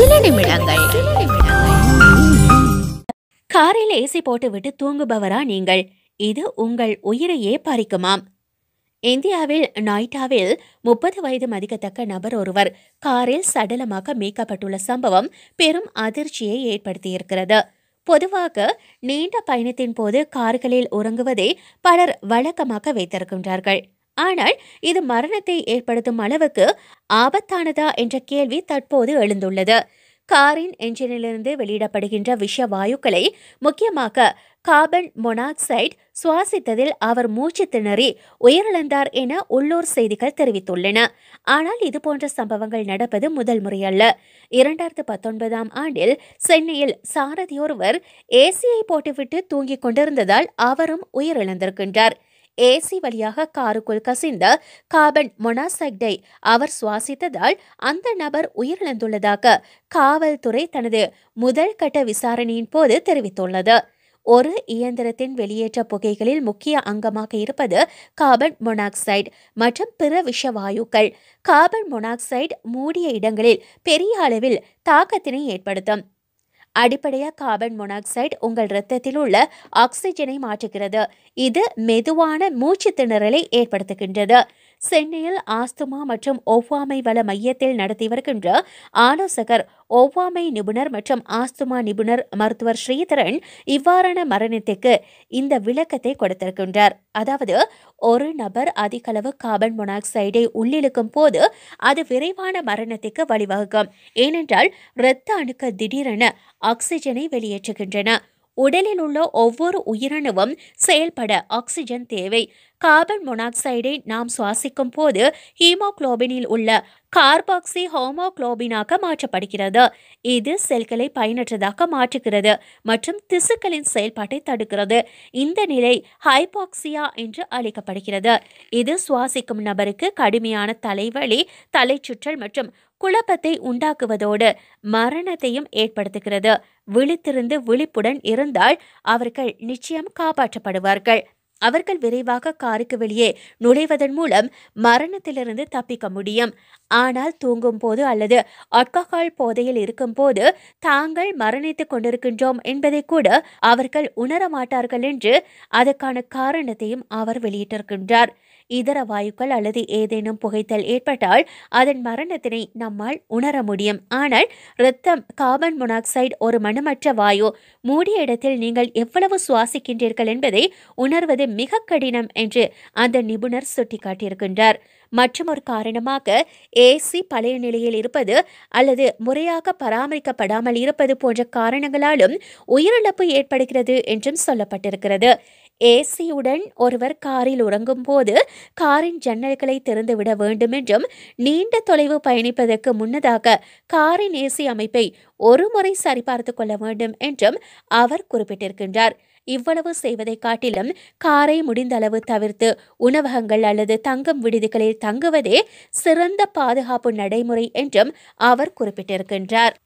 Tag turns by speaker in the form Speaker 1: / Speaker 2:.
Speaker 1: சில நிமிடங்கள் காரில் ஏசி போட்டுவிட்டு தூங்குபவரா நீங்கள் இது உங்கள் உயிரையே பறிக்குமாம் இந்தியாவில் நாய்டாவில் முப்பது வயது மதிக்கத்தக்க நபர் ஒருவர் காரில் சடலமாக மீட்கப்பட்டுள்ள சம்பவம் பெரும் அதிர்ச்சியை ஏற்படுத்தியிருக்கிறது பொதுவாக நீண்ட பயணத்தின் போது கார்களில் உறங்குவதை பலர் வழக்கமாக வைத்திருக்கின்றார்கள் ஆனால் இது மரணத்தை ஏற்படுத்தும் அளவுக்கு ஆபத்தானதா என்ற கேள்வி தற்போது எழுந்துள்ளது காரின் என்ஜினிலிருந்து வெளியிடப்படுகின்ற விஷ வாயுக்களை முக்கியமாக கார்பன் மொனாக்சைடு சுவாசித்ததில் அவர் மூச்சு திணறி உயிரிழந்தார் என உள்ளூர் செய்திகள் தெரிவித்துள்ளன ஆனால் இதுபோன்ற சம்பவங்கள் நடப்பது முதல் முறையல்ல இரண்டாயிரத்து பத்தொன்பதாம் ஆண்டில் சென்னையில் சாரதியொருவர் ஏசியை போட்டுவிட்டு தூங்கிக் கொண்டிருந்ததால் அவரும் உயிரிழந்திருக்கின்றார் ஏசி வழியாக காருக்குள் கசிந்த கார்பன் மொனாசைடை அவர் சுவாசித்ததால் அந்த நபர் உயிரிழந்துள்ளதாக காவல்துறை தனது முதல் கட்ட விசாரணையின் போது தெரிவித்துள்ளது ஒரு இயந்திரத்தின் வெளியேற்ற புகைகளில் முக்கிய அங்கமாக இருப்பது கார்பன் மொனாக்சைடு மற்றும் பிற விஷவாயுக்கள் கார்பன் மொனாக்சைடு மூடிய இடங்களில் பெரிய அளவில் தாக்கத்தினை ஏற்படுத்தும் அடிப்படையாக கார்பன் மொனாக்சைடு உங்கள் இரத்தத்தில் உள்ள ஆக்சிஜனை மாற்றுகிறது இது மெதுவான மூச்சு திணறலை ஏற்படுத்துகின்றது சென்னையில் ஆஸ்துமா மற்றும் ஒவ்வாமை வள மையத்தில் நடத்தி வருகின்ற ஆலோசகர் ஒவ்வாமை நிபுணர் மற்றும் ஆஸ்துமா நிபுணர் மருத்துவர் ஸ்ரீதரன் இவ்வாறான மரணத்திற்கு இந்த விளக்கத்தை கொடுத்திருக்கின்றார் அதாவது ஒரு நபர் அதிகளவு கார்பன் மொனாக்சைடை உள்ளிழுக்கும் போது அது விரைவான மரணத்திற்கு வழிவகுக்கும் ஏனென்றால் இரத்த அணுக்கள் திடீரென ஆக்சிஜனை வெளியேற்றுகின்றன உடலில் உள்ள ஒவ்வொரு உயிரணுவும் செயல்பட ஆக்சிஜன் தேவை கார்பன் மொனாக்சைடை நாம் சுவாசிக்கும் போது ஹீமோக்ளோபினில் உள்ள கார்பாக்சி ஹோமோக்ளோபினாக மாற்றப்படுகிறது இது செல்களை பயனற்றதாக மாற்றுகிறது மற்றும் திசுக்களின் செயல்பாட்டை தடுக்கிறது இந்த நிலை ஹைபாக்சியா என்று அழைக்கப்படுகிறது இது சுவாசிக்கும் நபருக்கு கடுமையான தலைவலி தலைச்சுற்றல் மற்றும் குழப்பத்தை உண்டாக்குவதோடு மரணத்தையும் ஏற்படுத்துகிறது விழித்திருந்து விழிப்புடன் இருந்தால் அவர்கள் நிச்சயம் காப்பாற்றப்படுவார்கள் அவர்கள் விரைவாக காருக்கு வெளியே நுழைவதன் மூலம் மரணத்திலிருந்து தப்பிக்க முடியும் ஆனால் தூங்கும் போது அல்லது அல்கஹால் போதையில் இருக்கும் போது தாங்கள் மரணித்துக் கொண்டிருக்கின்றோம் என்பதை கூட அவர்கள் உணர மாட்டார்கள் என்று அதற்கான காரணத்தையும் அவர் வெளியிட்டிருக்கின்றார் இதர வாயுக்கள் அல்லது ஏதேனும் புகைத்தல் ஏற்பட்டால் அதன் மரணத்தினை நம்மால் உணர முடியும் ஆனால் இரத்தம் கார்பன் மொனாக்சைடு ஒரு மனமற்ற வாயு மூடிய இடத்தில் நீங்கள் எவ்வளவு சுவாசிக்கின்றீர்கள் என்பதை உணர்வது மிக கடினம் என்று அந்த நிபுணர் சுட்டிக்காட்டியிருக்கின்றார் மற்றும் ஒரு காரணமாக ஏசி பழைய நிலையில் இருப்பது அல்லது முறையாக பராமரிக்கப்படாமல் இருப்பது போன்ற காரணங்களாலும் உயிரிழப்பு ஏற்படுகிறது என்றும் சொல்லப்பட்டிருக்கிறது ஏசியுடன் ஒருவர் காரில் உறங்கும்போது காரின் ஜன்னல்களை திறந்துவிட வேண்டும் என்றும் நீண்ட தொலைவு பயணிப்பதற்கு முன்னதாக காரின் ஏசி அமைப்பை ஒருமுறை சரிபார்த்து கொள்ள வேண்டும் என்றும் அவர் குறிப்பிட்டிருக்கின்றார் இவ்வளவு செய்வதை காட்டிலும் காரை முடிந்த அளவு தவிர்த்து உணவகங்கள் அல்லது தங்கும் விடுதிகளில் தங்குவதே சிறந்த பாதுகாப்பு நடைமுறை என்றும் அவர் குறிப்பிட்டிருக்கின்றார்